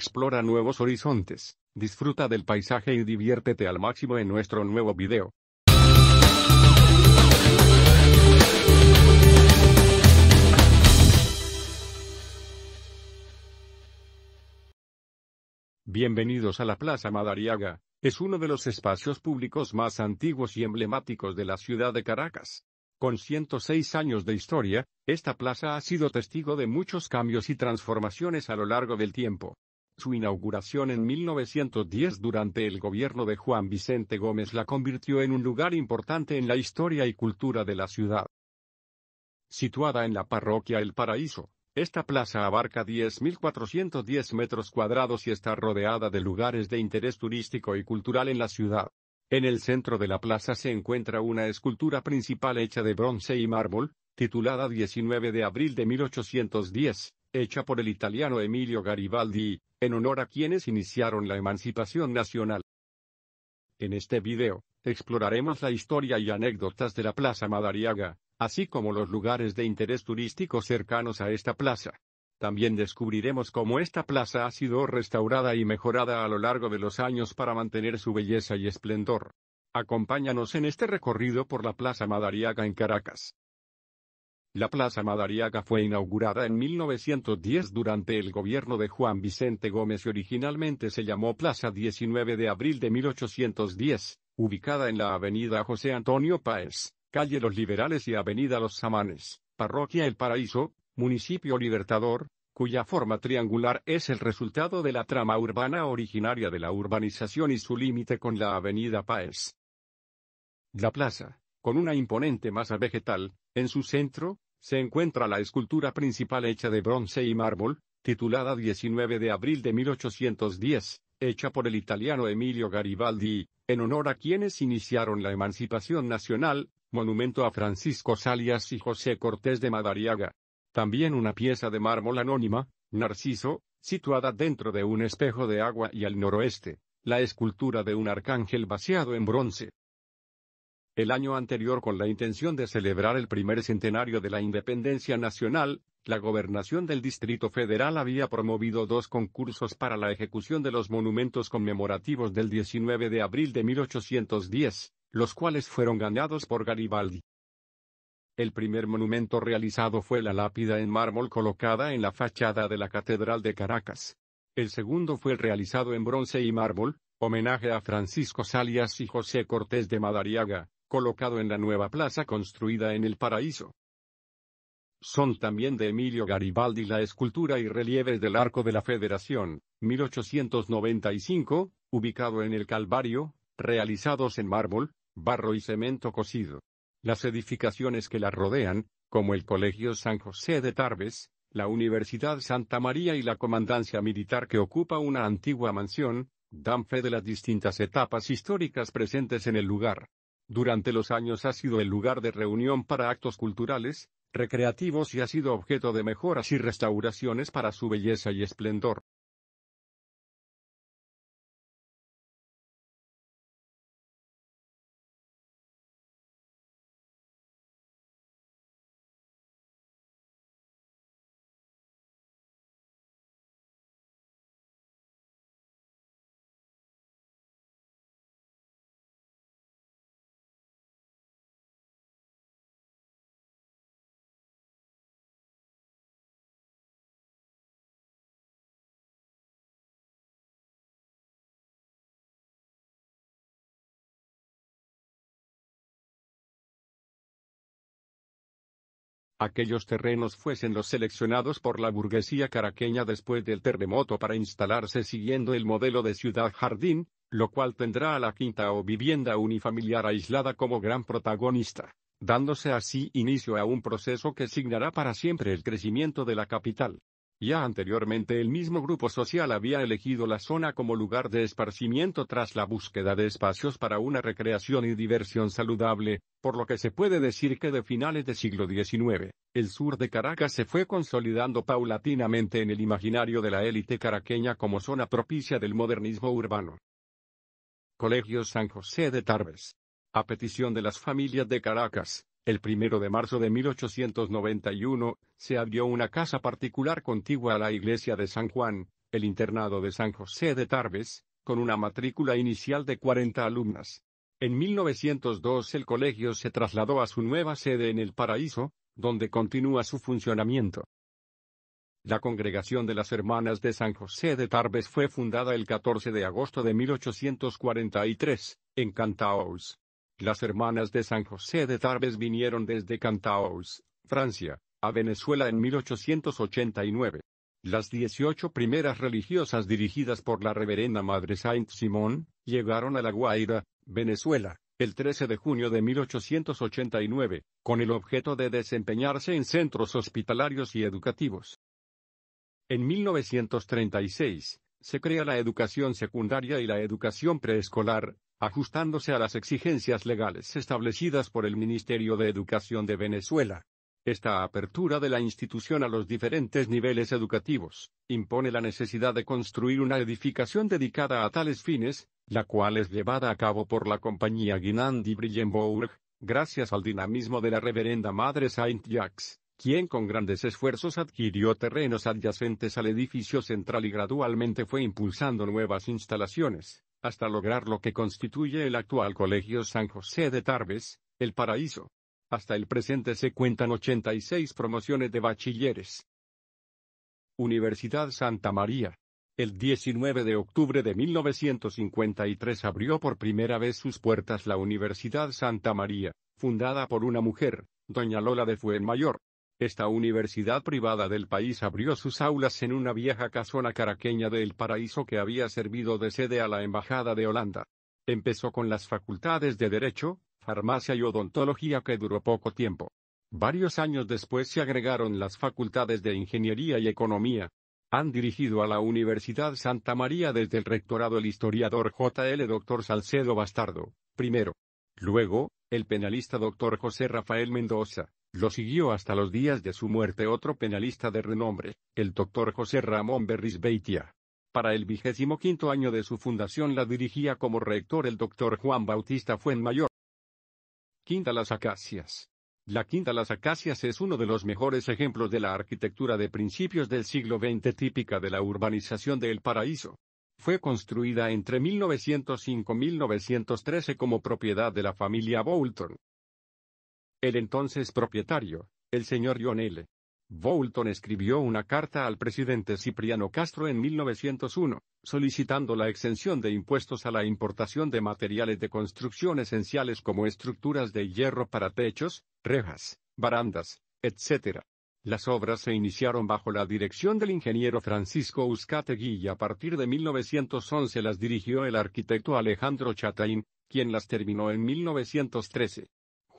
Explora nuevos horizontes, disfruta del paisaje y diviértete al máximo en nuestro nuevo video. Bienvenidos a la Plaza Madariaga, es uno de los espacios públicos más antiguos y emblemáticos de la ciudad de Caracas. Con 106 años de historia, esta plaza ha sido testigo de muchos cambios y transformaciones a lo largo del tiempo. Su inauguración en 1910 durante el gobierno de Juan Vicente Gómez la convirtió en un lugar importante en la historia y cultura de la ciudad. Situada en la parroquia El Paraíso, esta plaza abarca 10.410 metros cuadrados y está rodeada de lugares de interés turístico y cultural en la ciudad. En el centro de la plaza se encuentra una escultura principal hecha de bronce y mármol, titulada 19 de abril de 1810, hecha por el italiano Emilio Garibaldi, en honor a quienes iniciaron la emancipación nacional. En este video, exploraremos la historia y anécdotas de la Plaza Madariaga, así como los lugares de interés turístico cercanos a esta plaza. También descubriremos cómo esta plaza ha sido restaurada y mejorada a lo largo de los años para mantener su belleza y esplendor. Acompáñanos en este recorrido por la Plaza Madariaga en Caracas. La Plaza Madariaga fue inaugurada en 1910 durante el gobierno de Juan Vicente Gómez y originalmente se llamó Plaza 19 de Abril de 1810, ubicada en la avenida José Antonio Páez, calle Los Liberales y avenida Los Samanes, parroquia El Paraíso, municipio Libertador, cuya forma triangular es el resultado de la trama urbana originaria de la urbanización y su límite con la avenida Páez. La plaza, con una imponente masa vegetal, en su centro, se encuentra la escultura principal hecha de bronce y mármol, titulada 19 de abril de 1810, hecha por el italiano Emilio Garibaldi, en honor a quienes iniciaron la emancipación nacional, monumento a Francisco Salias y José Cortés de Madariaga. También una pieza de mármol anónima, Narciso, situada dentro de un espejo de agua y al noroeste, la escultura de un arcángel vaciado en bronce, el año anterior con la intención de celebrar el primer centenario de la independencia nacional, la gobernación del Distrito Federal había promovido dos concursos para la ejecución de los monumentos conmemorativos del 19 de abril de 1810, los cuales fueron ganados por Garibaldi. El primer monumento realizado fue la lápida en mármol colocada en la fachada de la Catedral de Caracas. El segundo fue el realizado en bronce y mármol, homenaje a Francisco Salias y José Cortés de Madariaga, colocado en la nueva plaza construida en el paraíso. Son también de Emilio Garibaldi la escultura y relieves del Arco de la Federación, 1895, ubicado en el Calvario, realizados en mármol, barro y cemento cocido. Las edificaciones que la rodean, como el Colegio San José de Tarbes, la Universidad Santa María y la Comandancia Militar que ocupa una antigua mansión, dan fe de las distintas etapas históricas presentes en el lugar. Durante los años ha sido el lugar de reunión para actos culturales, recreativos y ha sido objeto de mejoras y restauraciones para su belleza y esplendor. Aquellos terrenos fuesen los seleccionados por la burguesía caraqueña después del terremoto para instalarse siguiendo el modelo de ciudad-jardín, lo cual tendrá a la quinta o vivienda unifamiliar aislada como gran protagonista, dándose así inicio a un proceso que signará para siempre el crecimiento de la capital. Ya anteriormente el mismo grupo social había elegido la zona como lugar de esparcimiento tras la búsqueda de espacios para una recreación y diversión saludable, por lo que se puede decir que de finales del siglo XIX, el sur de Caracas se fue consolidando paulatinamente en el imaginario de la élite caraqueña como zona propicia del modernismo urbano. Colegio San José de Tarbes. A petición de las familias de Caracas, el 1 de marzo de 1891, se abrió una casa particular contigua a la iglesia de San Juan, el internado de San José de Tarbes, con una matrícula inicial de 40 alumnas. En 1902 el colegio se trasladó a su nueva sede en El Paraíso, donde continúa su funcionamiento. La Congregación de las Hermanas de San José de Tarbes fue fundada el 14 de agosto de 1843, en Cantaos. Las hermanas de San José de Tarbes vinieron desde Cantaos, Francia, a Venezuela en 1889. Las 18 primeras religiosas dirigidas por la reverenda Madre Saint Simón, llegaron a La Guaira, Venezuela, el 13 de junio de 1889, con el objeto de desempeñarse en centros hospitalarios y educativos. En 1936, se crea la educación secundaria y la educación preescolar, ajustándose a las exigencias legales establecidas por el Ministerio de Educación de Venezuela. Esta apertura de la institución a los diferentes niveles educativos, impone la necesidad de construir una edificación dedicada a tales fines, la cual es llevada a cabo por la compañía y Brillenbourg, gracias al dinamismo de la reverenda Madre Saint Jacques, quien con grandes esfuerzos adquirió terrenos adyacentes al edificio central y gradualmente fue impulsando nuevas instalaciones hasta lograr lo que constituye el actual Colegio San José de Tarbes, el paraíso. Hasta el presente se cuentan 86 promociones de bachilleres. Universidad Santa María. El 19 de octubre de 1953 abrió por primera vez sus puertas la Universidad Santa María, fundada por una mujer, doña Lola de Fuenmayor. Esta universidad privada del país abrió sus aulas en una vieja casona caraqueña del Paraíso que había servido de sede a la Embajada de Holanda. Empezó con las facultades de Derecho, Farmacia y Odontología que duró poco tiempo. Varios años después se agregaron las facultades de Ingeniería y Economía. Han dirigido a la Universidad Santa María desde el rectorado el historiador J.L. Dr. Salcedo Bastardo, primero. Luego, el penalista Dr. José Rafael Mendoza lo siguió hasta los días de su muerte otro penalista de renombre, el doctor José Ramón Berris Para el vigésimo quinto año de su fundación la dirigía como rector el doctor Juan Bautista Fuenmayor. Quinta Las Acacias. La Quinta Las Acacias es uno de los mejores ejemplos de la arquitectura de principios del siglo XX típica de la urbanización del Paraíso. Fue construida entre 1905-1913 como propiedad de la familia Boulton. El entonces propietario, el señor John L. Bolton escribió una carta al presidente Cipriano Castro en 1901, solicitando la exención de impuestos a la importación de materiales de construcción esenciales como estructuras de hierro para techos, rejas, barandas, etc. Las obras se iniciaron bajo la dirección del ingeniero Francisco Uzcategui y a partir de 1911 las dirigió el arquitecto Alejandro Chatain, quien las terminó en 1913.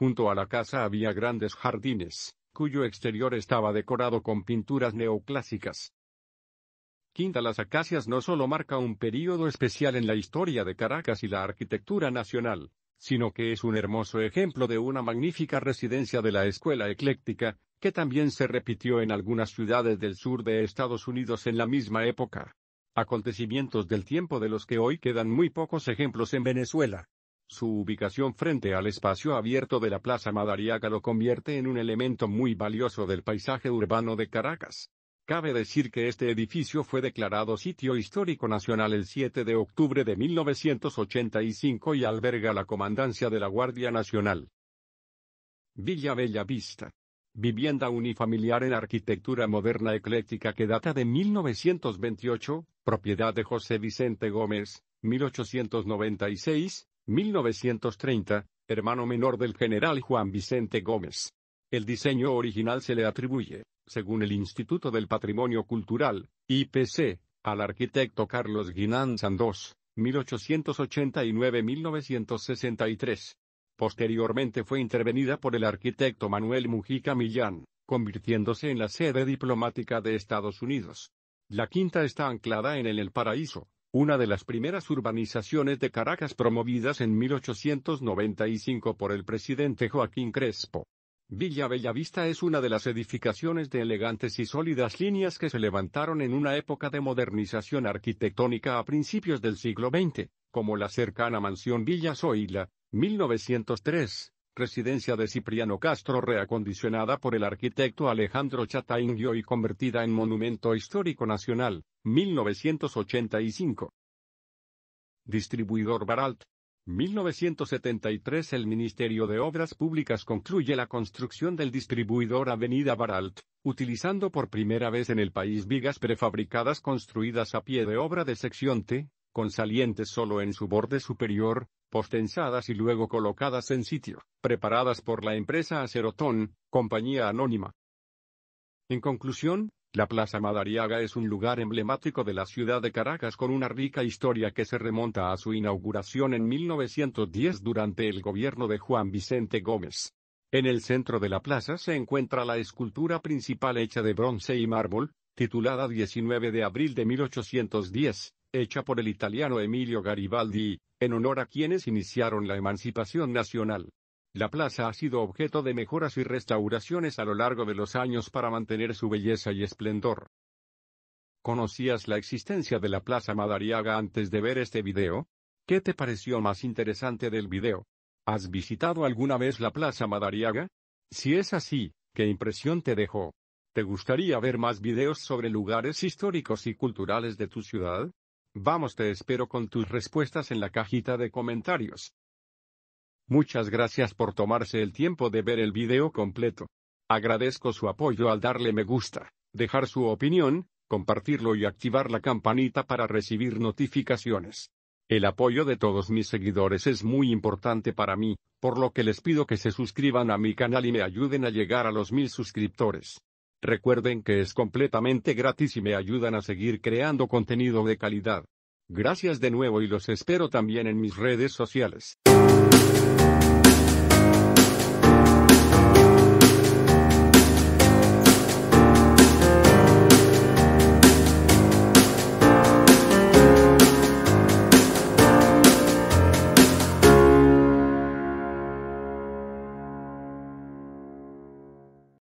Junto a la casa había grandes jardines, cuyo exterior estaba decorado con pinturas neoclásicas. Quinta Las Acacias no solo marca un período especial en la historia de Caracas y la arquitectura nacional, sino que es un hermoso ejemplo de una magnífica residencia de la escuela ecléctica, que también se repitió en algunas ciudades del sur de Estados Unidos en la misma época. Acontecimientos del tiempo de los que hoy quedan muy pocos ejemplos en Venezuela. Su ubicación frente al espacio abierto de la Plaza Madariaga lo convierte en un elemento muy valioso del paisaje urbano de Caracas. Cabe decir que este edificio fue declarado sitio histórico nacional el 7 de octubre de 1985 y alberga la comandancia de la Guardia Nacional. Villa Bella Vista. Vivienda unifamiliar en arquitectura moderna ecléctica que data de 1928, propiedad de José Vicente Gómez, 1896, 1930, hermano menor del general Juan Vicente Gómez. El diseño original se le atribuye, según el Instituto del Patrimonio Cultural, IPC, al arquitecto Carlos Guinán Sandós, 1889-1963. Posteriormente fue intervenida por el arquitecto Manuel Mujica Millán, convirtiéndose en la sede diplomática de Estados Unidos. La quinta está anclada en el El Paraíso, una de las primeras urbanizaciones de Caracas promovidas en 1895 por el presidente Joaquín Crespo. Villa Bellavista es una de las edificaciones de elegantes y sólidas líneas que se levantaron en una época de modernización arquitectónica a principios del siglo XX, como la cercana mansión Villa Zoila, 1903, residencia de Cipriano Castro reacondicionada por el arquitecto Alejandro Chataingio y convertida en Monumento Histórico Nacional, 1985. Distribuidor Baralt. 1973 El Ministerio de Obras Públicas concluye la construcción del distribuidor Avenida Baralt, utilizando por primera vez en el país vigas prefabricadas construidas a pie de obra de sección T, con salientes solo en su borde superior, postensadas y luego colocadas en sitio, preparadas por la empresa Acerotón, compañía anónima. En conclusión, la Plaza Madariaga es un lugar emblemático de la ciudad de Caracas con una rica historia que se remonta a su inauguración en 1910 durante el gobierno de Juan Vicente Gómez. En el centro de la plaza se encuentra la escultura principal hecha de bronce y mármol, titulada 19 de abril de 1810, hecha por el italiano Emilio Garibaldi, en honor a quienes iniciaron la emancipación nacional. La plaza ha sido objeto de mejoras y restauraciones a lo largo de los años para mantener su belleza y esplendor. ¿Conocías la existencia de la Plaza Madariaga antes de ver este video? ¿Qué te pareció más interesante del video? ¿Has visitado alguna vez la Plaza Madariaga? Si es así, ¿qué impresión te dejó? ¿Te gustaría ver más videos sobre lugares históricos y culturales de tu ciudad? Vamos, te espero con tus respuestas en la cajita de comentarios. Muchas gracias por tomarse el tiempo de ver el video completo. Agradezco su apoyo al darle me gusta, dejar su opinión, compartirlo y activar la campanita para recibir notificaciones. El apoyo de todos mis seguidores es muy importante para mí, por lo que les pido que se suscriban a mi canal y me ayuden a llegar a los mil suscriptores. Recuerden que es completamente gratis y me ayudan a seguir creando contenido de calidad. Gracias de nuevo y los espero también en mis redes sociales.